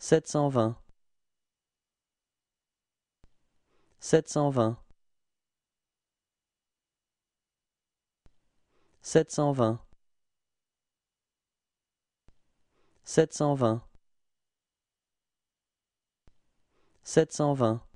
sept cent vingt. sept cent vingt. sept cent vingt. sept cent vingt. sept cent vingt.